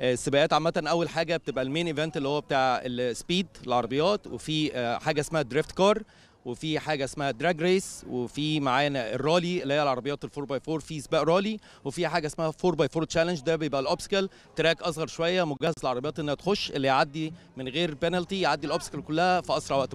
آه، السباقات عامه اول حاجه بتبقى المين ايفنت اللي هو بتاع السبيد العربيات وفي آه، حاجه اسمها دريفت كار وفي حاجه اسمها دراج ريس وفي معانا الرالي اللي هي العربيات ال 4 باي 4 في سباق رالي وفي حاجه اسمها 4 باي 4 تشالنج ده بيبقى الاوبسكل تراك اصغر شويه مجهز للعربيات انها تخش اللي يعدي من غير بينالتي يعدي الاوبسكل كلها في اسرع وقت ممكن